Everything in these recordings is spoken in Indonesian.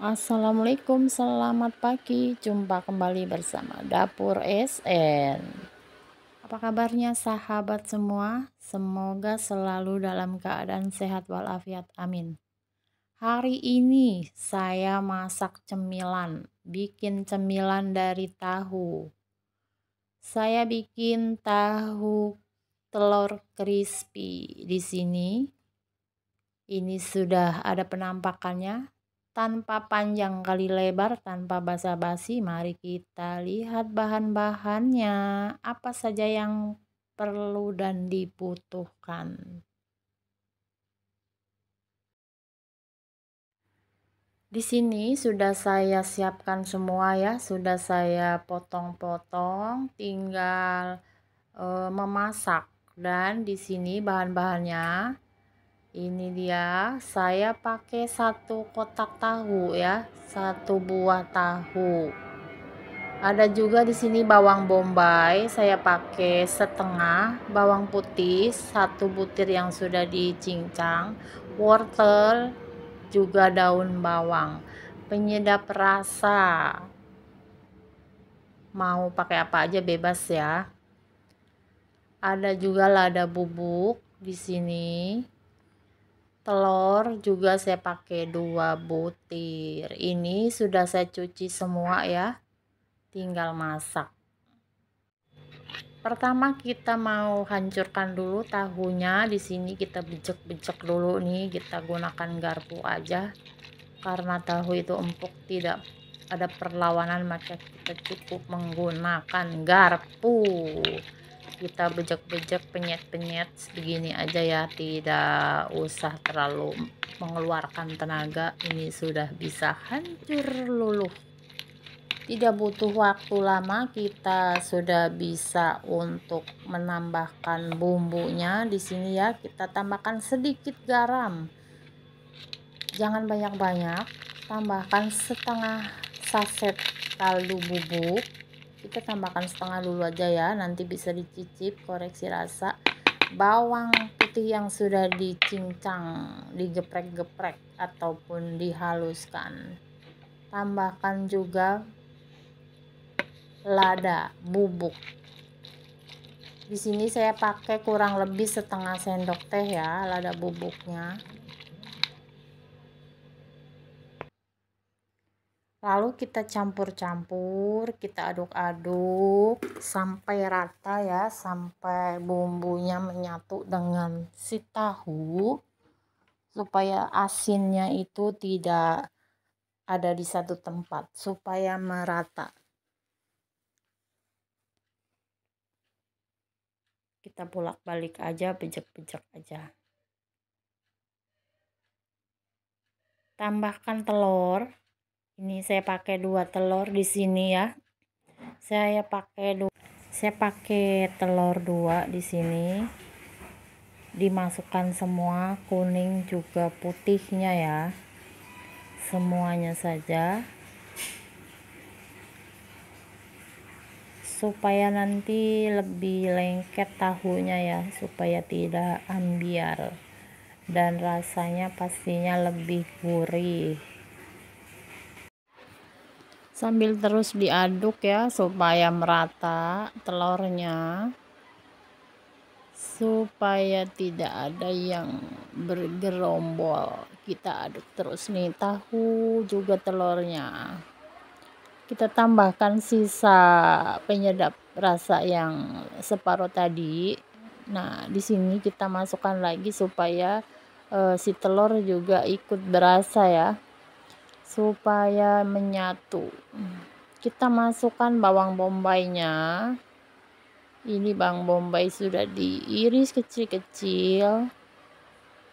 Assalamualaikum, selamat pagi. Jumpa kembali bersama Dapur SN. Apa kabarnya sahabat semua? Semoga selalu dalam keadaan sehat walafiat. Amin. Hari ini saya masak cemilan, bikin cemilan dari tahu. Saya bikin tahu telur crispy di sini. Ini sudah ada penampakannya, tanpa panjang kali lebar, tanpa basa-basi, mari kita lihat bahan-bahannya. Apa saja yang perlu dan dibutuhkan. Di sini sudah saya siapkan semua ya, sudah saya potong-potong, tinggal e, memasak. Dan di sini bahan-bahannya ini dia saya pakai satu kotak tahu ya satu buah tahu ada juga di sini bawang bombay saya pakai setengah bawang putih satu butir yang sudah dicincang wortel juga daun bawang penyedap rasa mau pakai apa aja bebas ya ada juga lada bubuk di sini telur juga saya pakai dua butir ini sudah saya cuci semua ya tinggal masak pertama kita mau hancurkan dulu tahunya di sini kita bejek-bejek dulu nih kita gunakan garpu aja karena tahu itu empuk tidak ada perlawanan maka kita cukup menggunakan garpu kita bejek-bejek penyet-penyet begini aja ya tidak usah terlalu mengeluarkan tenaga ini sudah bisa hancur luluh tidak butuh waktu lama kita sudah bisa untuk menambahkan bumbunya di sini ya kita tambahkan sedikit garam jangan banyak-banyak tambahkan setengah saset kaldu bubuk kita tambahkan setengah dulu aja ya nanti bisa dicicip koreksi rasa bawang putih yang sudah dicincang digeprek-geprek ataupun dihaluskan tambahkan juga lada bubuk di sini saya pakai kurang lebih setengah sendok teh ya lada bubuknya lalu kita campur-campur kita aduk-aduk sampai rata ya sampai bumbunya menyatu dengan si tahu supaya asinnya itu tidak ada di satu tempat supaya merata kita bolak-balik aja bejek-bejek aja tambahkan telur ini saya pakai dua telur di sini ya saya pakai dua saya pakai telur dua di sini dimasukkan semua kuning juga putihnya ya semuanya saja supaya nanti lebih lengket tahunya ya supaya tidak ambiar dan rasanya pastinya lebih gurih sambil terus diaduk ya supaya merata telurnya supaya tidak ada yang bergerombol kita aduk terus nih tahu juga telurnya kita tambahkan sisa penyedap rasa yang separuh tadi nah di sini kita masukkan lagi supaya uh, si telur juga ikut berasa ya supaya menyatu kita masukkan bawang bombaynya ini bawang bombay sudah diiris kecil-kecil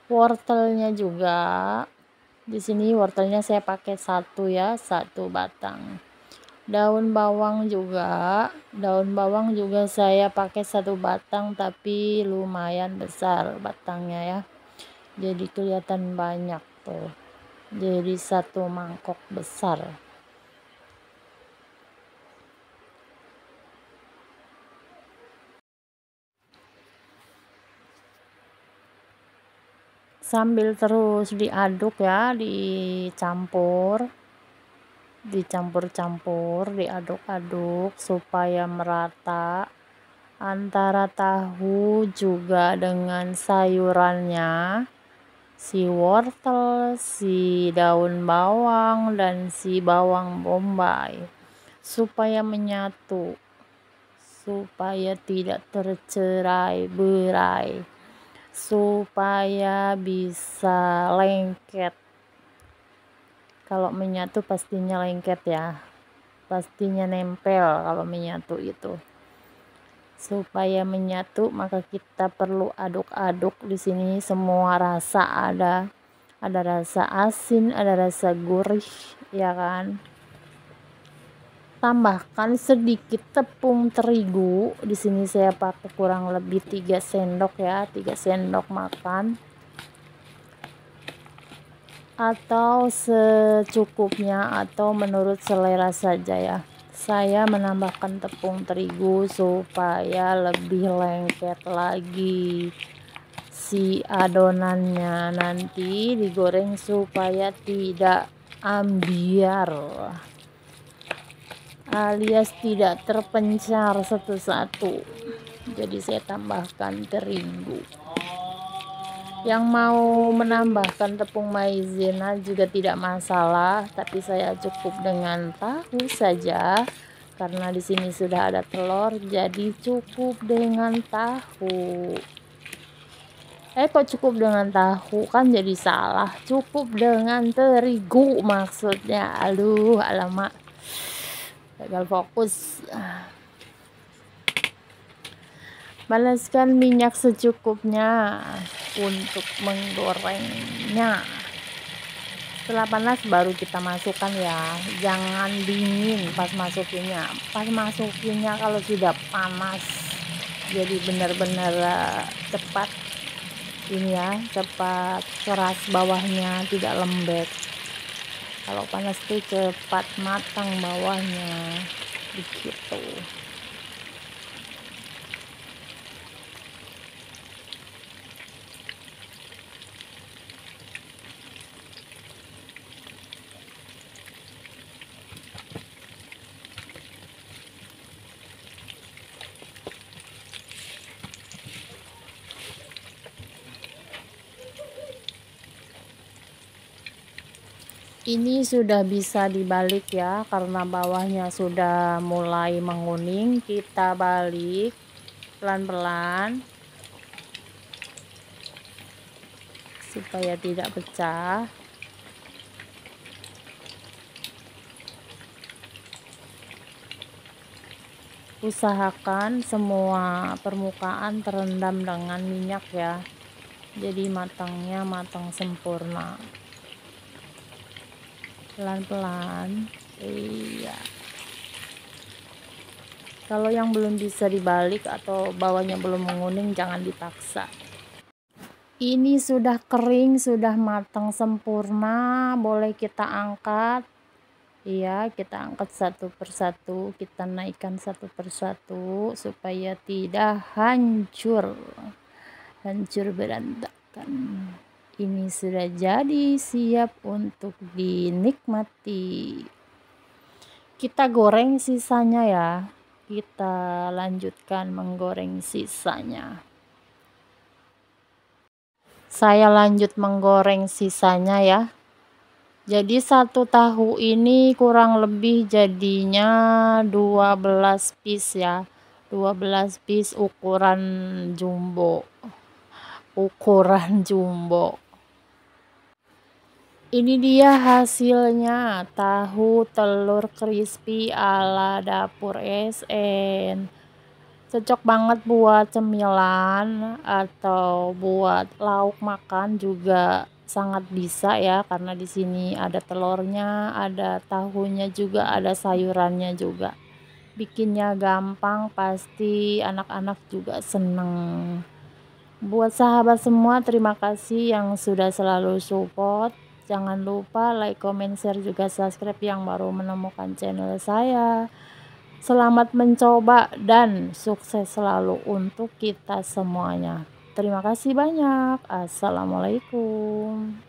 wortelnya juga di sini wortelnya saya pakai satu ya satu batang daun bawang juga daun bawang juga saya pakai satu batang tapi lumayan besar batangnya ya jadi kelihatan banyak tuh jadi satu mangkok besar sambil terus diaduk ya dicampur dicampur-campur diaduk-aduk supaya merata antara tahu juga dengan sayurannya si wortel, si daun bawang, dan si bawang bombay supaya menyatu, supaya tidak tercerai berai, supaya bisa lengket. Kalau menyatu pastinya lengket ya, pastinya nempel kalau menyatu itu supaya menyatu maka kita perlu aduk-aduk di sini semua rasa ada ada rasa asin ada rasa gurih ya kan tambahkan sedikit tepung terigu di sini saya pakai kurang lebih 3 sendok ya 3 sendok makan atau secukupnya atau menurut selera saja ya saya menambahkan tepung terigu supaya lebih lengket lagi si adonannya nanti digoreng supaya tidak ambiar alias tidak terpencar satu-satu jadi saya tambahkan terigu yang mau menambahkan tepung maizena juga tidak masalah tapi saya cukup dengan tahu saja karena di sini sudah ada telur jadi cukup dengan tahu eh kok cukup dengan tahu kan jadi salah cukup dengan terigu maksudnya aduh alamak gagal fokus Balaskan minyak secukupnya untuk menggorengnya setelah panas baru kita masukkan ya jangan dingin pas masukinnya pas masukinnya kalau sudah panas jadi benar-benar eh, cepat ini ya cepat keras bawahnya tidak lembek kalau panas itu cepat matang bawahnya begitu ini sudah bisa dibalik ya karena bawahnya sudah mulai menguning kita balik pelan-pelan supaya tidak pecah usahakan semua permukaan terendam dengan minyak ya jadi matangnya matang sempurna pelan-pelan iya kalau yang belum bisa dibalik atau bawahnya belum menguning jangan dipaksa ini sudah kering sudah matang sempurna boleh kita angkat iya kita angkat satu persatu kita naikkan satu persatu supaya tidak hancur hancur berantakan ini sudah jadi siap untuk dinikmati kita goreng sisanya ya kita lanjutkan menggoreng sisanya saya lanjut menggoreng sisanya ya jadi satu tahu ini kurang lebih jadinya 12 piece ya 12 piece ukuran jumbo ukuran jumbo ini dia hasilnya, tahu telur crispy ala dapur SN. Cocok banget buat cemilan atau buat lauk makan juga sangat bisa ya karena di sini ada telurnya, ada tahunya juga, ada sayurannya juga. Bikinnya gampang, pasti anak-anak juga seneng. Buat sahabat semua, terima kasih yang sudah selalu support Jangan lupa like, comment, share, juga subscribe yang baru menemukan channel saya. Selamat mencoba dan sukses selalu untuk kita semuanya. Terima kasih banyak. Assalamualaikum.